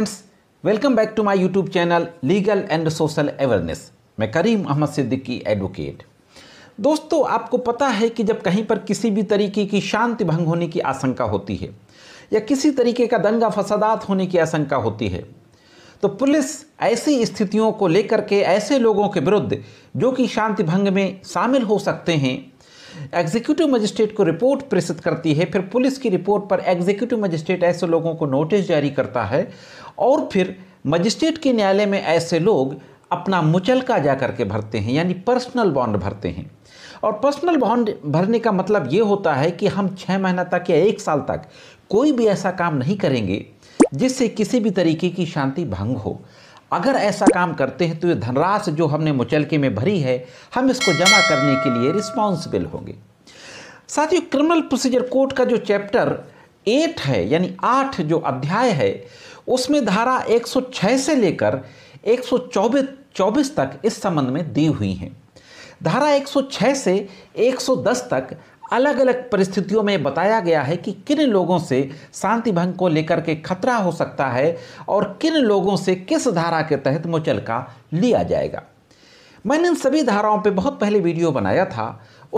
friends welcome back to my YouTube channel legal and social awareness मैं Karim Ahmad Siddiqui advocate दोस्तों आपको पता है कि जब कहीं पर किसी भी तरीके की शांति भंग होने की आशंका होती है या किसी तरीके का दंगा फसादात होने की आशंका होती है तो पुलिस ऐसी स्थितियों को लेकर के ऐसे लोगों के विरुद्ध जो कि शांति भंग में शामिल हो सकते हैं एग्जीक्यूटिव मजिस्ट्रेट को रिपोर्ट प्रेषित करती है फिर पुलिस की रिपोर्ट पर एग्जीक्यूटिव मजिस्ट्रेट ऐसे लोगों को नोटिस जारी करता है और फिर मजिस्ट्रेट के न्यायालय में ऐसे लोग अपना मुचलका जा करके भरते हैं यानी पर्सनल बॉन्ड भरते हैं और पर्सनल बॉन्ड भरने का मतलब ये होता है कि हम छः महीना तक या एक साल तक कोई भी ऐसा काम नहीं करेंगे जिससे किसी भी तरीके की शांति भंग हो अगर ऐसा काम करते हैं तो ये धनराशि जो हमने मुचलके में भरी है हम इसको जमा करने के लिए रिस्पॉन्सिबल होंगे साथियों क्रिमिनल प्रोसीजर कोर्ट का जो चैप्टर एट है यानी आठ जो अध्याय है उसमें धारा 106 से लेकर 124 चौबीस तक इस संबंध में दी हुई हैं धारा 106 से 110 तक अलग अलग परिस्थितियों में बताया गया है कि किन लोगों से शांति भंग को लेकर के खतरा हो सकता है और किन लोगों से किस धारा के तहत मुचलका लिया जाएगा मैंने इन सभी धाराओं पर बहुत पहले वीडियो बनाया था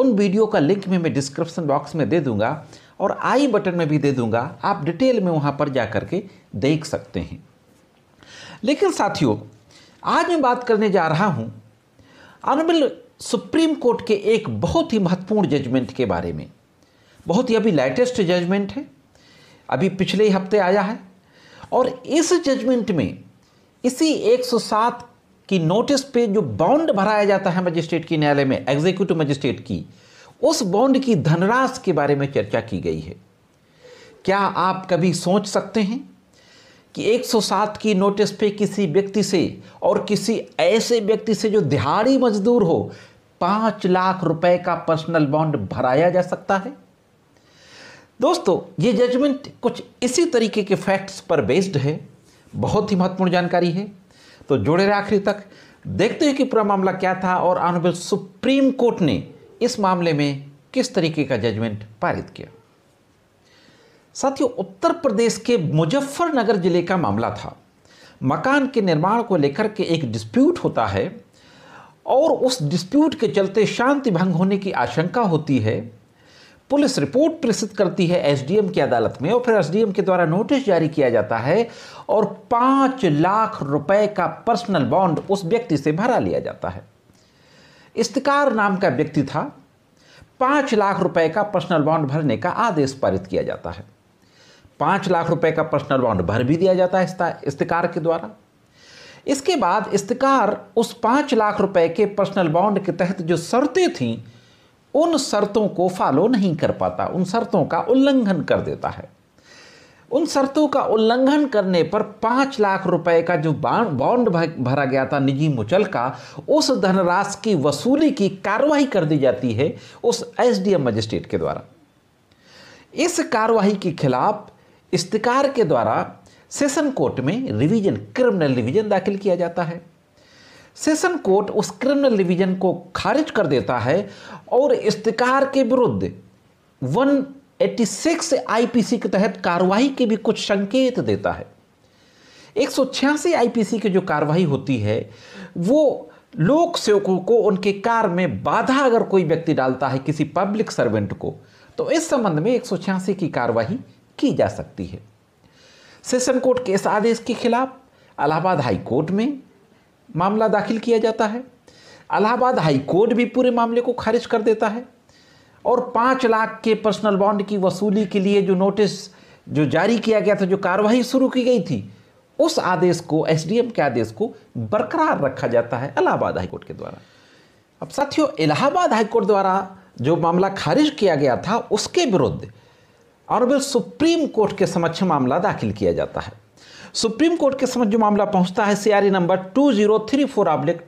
उन वीडियो का लिंक में मैं डिस्क्रिप्शन बॉक्स में दे दूंगा और आई बटन में भी दे दूंगा आप डिटेल में वहाँ पर जा कर के देख सकते हैं लेकिन साथियों आज मैं बात करने जा रहा हूँ ऑनरेबल सुप्रीम कोर्ट के एक बहुत ही महत्वपूर्ण जजमेंट के बारे में बहुत ही अभी लेटेस्ट जजमेंट है अभी पिछले हफ्ते आया है और इस जजमेंट में इसी 107 की नोटिस पे जो बॉन्ड भराया जाता है मजिस्ट्रेट की न्यायालय में एग्जीक्यूटिव मजिस्ट्रेट की उस बाउंड की धनराशि के बारे में चर्चा की गई है क्या आप कभी सोच सकते हैं कि 107 की नोटिस पे किसी व्यक्ति से और किसी ऐसे व्यक्ति से जो दिहाड़ी मजदूर हो पांच लाख रुपए का पर्सनल बॉन्ड भराया जा सकता है दोस्तों ये जजमेंट कुछ इसी तरीके के फैक्ट्स पर बेस्ड है बहुत ही महत्वपूर्ण जानकारी है तो जुड़े रहे आखिरी तक देखते हैं कि पूरा मामला क्या था और ऑनरेबल सुप्रीम कोर्ट ने इस मामले में किस तरीके का जजमेंट पारित किया साथियों उत्तर प्रदेश के मुजफ्फरनगर जिले का मामला था मकान के निर्माण को लेकर के एक डिस्प्यूट होता है और उस डिस्प्यूट के चलते शांति भंग होने की आशंका होती है पुलिस रिपोर्ट प्रस्तुत करती है एसडीएम की अदालत में और फिर एसडीएम के द्वारा नोटिस जारी किया जाता है और पांच लाख रुपए का पर्सनल बॉन्ड उस व्यक्ति से भरा लिया जाता है इस्तकार नाम का व्यक्ति था पांच लाख रुपए का पर्सनल बॉन्ड भरने का आदेश पारित किया जाता है पांच लाख रुपए का पर्सनल बॉन्ड भर भी दिया जाता है इस्तकार के द्वारा इसके बाद इस्तकार उस पाँच लाख रुपए के पर्सनल बॉन्ड के तहत जो शर्तें थीं उन शर्तों को फॉलो नहीं कर पाता उन शर्तों का उल्लंघन कर देता है उन शर्तों का उल्लंघन करने पर पाँच लाख रुपए का जो बॉन्ड भरा गया था निजी मुचल का उस धनराशि की वसूली की कार्रवाई कर दी जाती है उस एसडीएम मजिस्ट्रेट के द्वारा इस कार्रवाई के खिलाफ इस्तिकार के द्वारा सेशन कोर्ट में रिवीजन क्रिमिनल रिवीजन दाखिल किया जाता है सेशन कोर्ट उस क्रिमिनल रिवीजन को खारिज कर देता है और इफ्तार के विरुद्ध 186 आईपीसी के तहत कार्रवाई के भी कुछ संकेत देता है एक सौ आईपीसी की जो कार्रवाई होती है वो लोक सेवकों को उनके कार में बाधा अगर कोई व्यक्ति डालता है किसी पब्लिक सर्वेंट को तो इस संबंध में एक की कार्रवाई की जा सकती है सेशन कोर्ट केस आदेश के खिलाफ अलाहाबाद हाई कोर्ट में मामला दाखिल किया जाता है अलाहाबाद हाई कोर्ट भी पूरे मामले को खारिज कर देता है और पाँच लाख के पर्सनल बॉन्ड की वसूली के लिए जो नोटिस जो जारी किया गया था जो कार्रवाई शुरू की गई थी उस आदेश को एसडीएम के आदेश को बरकरार रखा जाता है इलाहाबाद हाईकोर्ट के द्वारा अब साथियों इलाहाबाद हाईकोर्ट द्वारा जो मामला खारिज किया गया था उसके विरुद्ध और वे सुप्रीम कोर्ट के समक्ष मामला दाखिल किया जाता है सुप्रीम कोर्ट के समक्ष जो मामला पहुंचता है CRE number 2034 zero three four oblique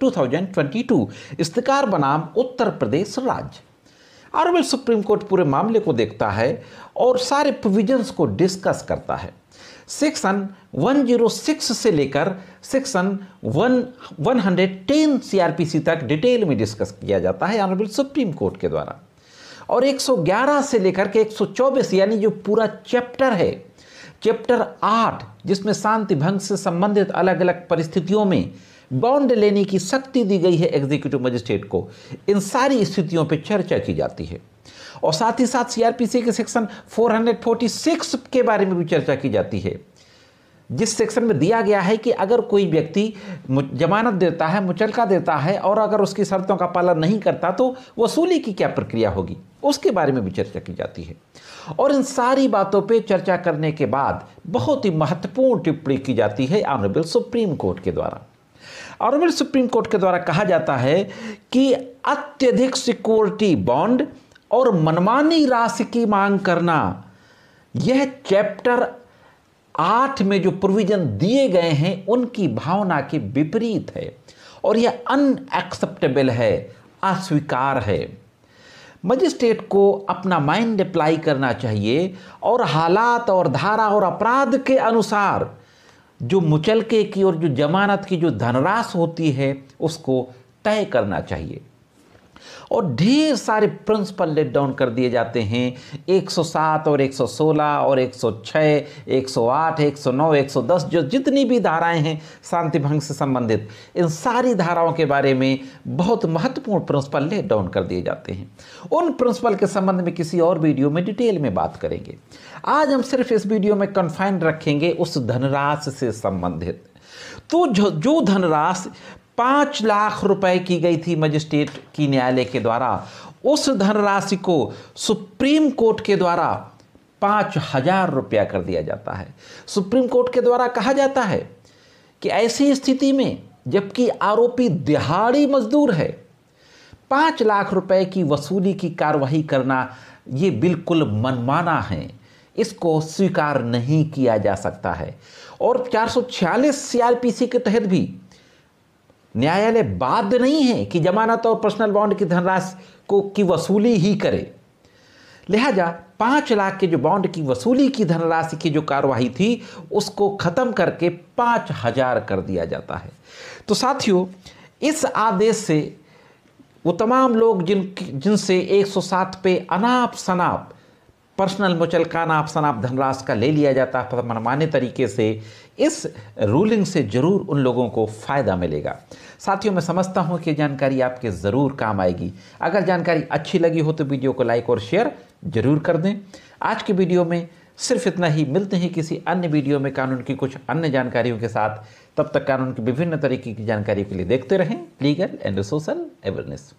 two Istekar बनाम उत्तर प्रदेश राज्य और वे सुप्रीम कोर्ट पूरे मामले को देखता है और सारे प्रोविजंस को डिस्कस करता है सेक्शन 106 से लेकर सेक्शन 110 सीआरपीसी तक डिटेल में डिस्कस किया जाता है ऑनरेबल सुप्रीम कोर्ट के द्वारा और 111 से लेकर के 124 यानी जो पूरा चैप्टर है चैप्टर आठ जिसमें शांति भंग से संबंधित अलग अलग परिस्थितियों में बॉन्ड लेने की शक्ति दी गई है एग्जीक्यूटिव मजिस्ट्रेट को इन सारी स्थितियों पर चर्चा की जाती है और साथ ही साथ सीआरपीसी के सेक्शन 446 के बारे में भी चर्चा की जाती है जिस सेक्शन में दिया गया है कि अगर कोई व्यक्ति जमानत देता है मुचलका देता है और अगर उसकी शर्तों का पालन नहीं करता तो वसूली की क्या प्रक्रिया होगी उसके बारे में भी चर्चा की जाती है और इन सारी बातों पे चर्चा करने के बाद बहुत ही महत्वपूर्ण टिप्पणी की जाती है ऑनरेबल सुप्रीम कोर्ट के द्वारा ऑनरेबल सुप्रीम कोर्ट के द्वारा कहा जाता है कि अत्यधिक सिक्योरिटी बॉन्ड और मनमानी राशि की मांग करना यह चैप्टर आठ में जो प्रोविजन दिए गए हैं उनकी भावना के विपरीत है और यह अनएक्सेप्टेबल है अस्वीकार है मजिस्ट्रेट को अपना माइंड अप्लाई करना चाहिए और हालात और धारा और अपराध के अनुसार जो मुचलके की और जो जमानत की जो धनराश होती है उसको तय करना चाहिए और ढेर सारे प्रिंसिपल लेट डाउन कर दिए जाते हैं 107 और 116 और 106, 108, 109, 110 जो जितनी भी धाराएं हैं शांति भंग से संबंधित इन सारी धाराओं के बारे में बहुत महत्वपूर्ण प्रिंसिपल लेट डाउन कर दिए जाते हैं उन प्रिंसिपल के संबंध में किसी और वीडियो में डिटेल में बात करेंगे आज हम सिर्फ इस वीडियो में कन्फाइंड रखेंगे उस धनराश से संबंधित तो जो जो धनराश पाँच लाख रुपए की गई थी मजिस्ट्रेट की न्यायालय के द्वारा उस धनराशि को सुप्रीम कोर्ट के द्वारा पाँच हजार रुपया कर दिया जाता है सुप्रीम कोर्ट के द्वारा कहा जाता है कि ऐसी स्थिति में जबकि आरोपी दिहाड़ी मजदूर है पाँच लाख रुपए की वसूली की कार्रवाई करना ये बिल्कुल मनमाना है इसको स्वीकार नहीं किया जा सकता है और चार 446 सीआरपीसी के तहत भी न्यायालय बाध्य नहीं है कि जमानत और पर्सनल बॉन्ड की धनराशि को की वसूली ही करे लिहाजा पाँच लाख के जो बॉन्ड की वसूली की धनराशि की जो कार्रवाई थी उसको ख़त्म करके पाँच हजार कर दिया जाता है तो साथियों इस आदेश से वो तमाम लोग जिन जिनसे 160 पे अनाप शनाप पर्सनल मुचलकाना काना ऑप्शन आप धनराशि का ले लिया जाता है मनमाने तरीके से इस रूलिंग से ज़रूर उन लोगों को फ़ायदा मिलेगा साथियों मैं समझता हूँ कि जानकारी आपके ज़रूर काम आएगी अगर जानकारी अच्छी लगी हो तो वीडियो को लाइक और शेयर ज़रूर कर दें आज की वीडियो में सिर्फ इतना ही मिलते हैं किसी अन्य वीडियो में कानून की कुछ अन्य जानकारियों के साथ तब तक कानून की विभिन्न तरीके की जानकारी के लिए देखते रहें लीगल एंड सोशल अवेयरनेस